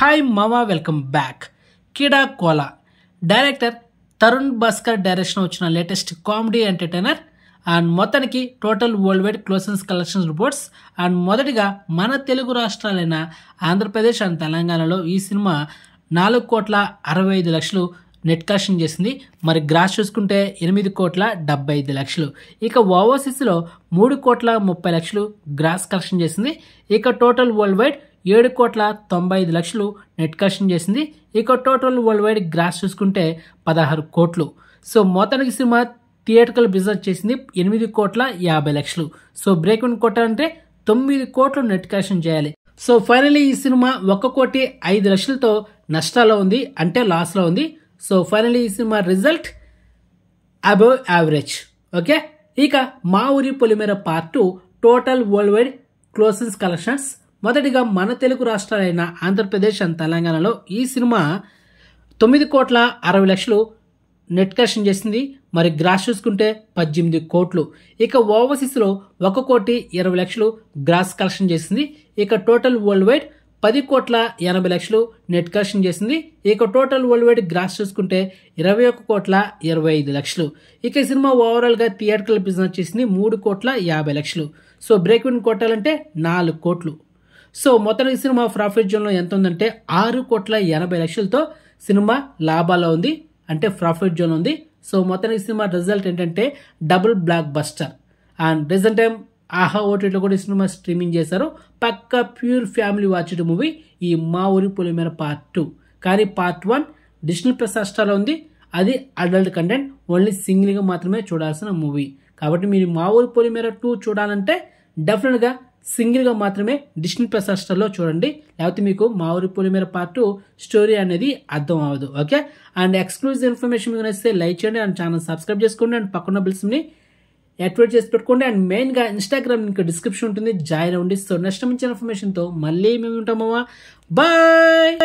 hi మావా welcome back Keedaa Cola director Tharun Bhascker direction వచ్చిన latest comedy entertainer and మొత్తానికి total world wide closings collections reports and మొదటిగా మన Telugu రాష్ట్రాలైన Andhra Pradesh and తెలంగాణలో ఈ సినిమా నాలుగు కోట్ల అరవై ఐదు లక్షలు నెట్ కలెక్షన్ చేసింది మరి గ్రాస్ చూసుకుంటే ఎనిమిది కోట్ల డెబ్బై ఐదు లక్షలు ఇక ఓవర్సీస్లో మూడు కోట్ల ముప్పై లక్షలు గ్రాస్ కలెక్షన్ చేసింది ఇక టోటల్ వరల్డ్ వైడ్ ఏడు కోట్ల తొంభై ఐదు లక్షలు నెట్ కలెక్షన్ చేసింది ఇక టోటల్ వరల్డ్ వైడ్ గ్రాస్ చూసుకుంటే పదహారు కోట్లు సో మొత్తానికి సినిమా థియేటర్కల్ బిజినెస్ చేసింది ఎనిమిది కోట్ల యాభై లక్షలు సో బ్రేక్ ఇన్ కొట్టాలంటే తొమ్మిది కోట్లు నెట్ కలెక్షన్ చేయాలి సో ఫైనలీ ఈ సినిమా ఒక్క కోటి ఐదు లక్షలతో నష్టాలో ఉంది అంటే లాస్లో ఉంది సో ఫైనలీ ఈ సినిమా రిజల్ట్ అబవ్ యావరేజ్ ఓకే ఇక Maa Oori Polimera part two total world wide closings collections మొదటిగా మన తెలుగు రాష్ట్రాలైన ఆంధ్రప్రదేశ్ అండ్ తెలంగాణలో ఈ సినిమా తొమ్మిది కోట్ల అరవై లక్షలు నెట్ కలెక్షన్ చేసింది మరి గ్రాస్ చూసుకుంటే పద్దెనిమిది కోట్లు ఇక ఓవర్సీస్లో ఒక కోటి ఇరవై లక్షలు గ్రాస్ కలెక్షన్ చేసింది ఇక టోటల్ వరల్డ్ వైడ్ పది కోట్ల ఎనభై లక్షలు నెట్ కలెక్షన్ చేసింది ఇక టోటల్ వరల్డ్ వైడ్ గ్రాస్ చూసుకుంటే ఇరవై ఒక కోట్ల ఇరవై ఐదు లక్షలు ఇక ఈ సినిమా ఓవరాల్గా థియేటర్ల బిజినెస్ చేసింది మూడు కోట్ల యాభై లక్షలు సో బ్రేక్ ఇన్ కొట్టాలంటే నాలుగు కోట్లు సో మొత్తం ఈ సినిమా ప్రాఫిట్ జోన్లో ఎంత ఉందంటే ఆరు కోట్ల ఎనభై లక్షలతో సినిమా లాభాలో ఉంది అంటే ప్రాఫిట్ జోన్ ఉంది సో మొత్తం ఈ సినిమా రిజల్ట్ ఏంటంటే double block buster and recent time Aha ఓటీటీలో కూడా ఈ సినిమా స్ట్రీమింగ్ చేశారు పక్క ప్యూర్ ఫ్యామిలీ వాచ్డ్ మూవీ ఈ మా ఊరి పొలిమేర పార్ట్ టూ కానీ పార్ట్ వన్ డిజిటల్ ప్లస్ ఉంది అది అడల్ట్ కంటెంట్ ఓన్లీ సింగిల్గా మాత్రమే చూడాల్సిన మూవీ కాబట్టి మీరు మా ఊరి పొలిమేర టూ చూడాలంటే డెఫినెట్గా సింగిల్గా మాత్రమే డిస్నీ ప్లస్ హాట్స్టార్లో చూడండి లేకపోతే మీకు మా ఊరి పొలిమేర పార్ట్ స్టోరీ అనేది అర్థం అవ్వదు ఓకే అండ్ ఎక్స్క్లూజివ్ ఇన్ఫర్మేషన్ మీకు నచ్చితే లైక్ చేయండి అండ్ ఛానల్ సబ్స్క్రైబ్ చేసుకోండి అండ్ పక్కన బిల్స్ని యాక్టివేట్ చేసి పెట్టుకోండి అండ్ మెయిన్గా ఇన్స్టాగ్రామ్ ఇంకా డిస్క్రిప్షన్ ఉంటుంది జాయిన్ అవ్వండి సో నెక్స్ట్ మంచి ఇన్ఫర్మేషన్తో మళ్ళీ మేము ఉంటామమ్మా బాయ్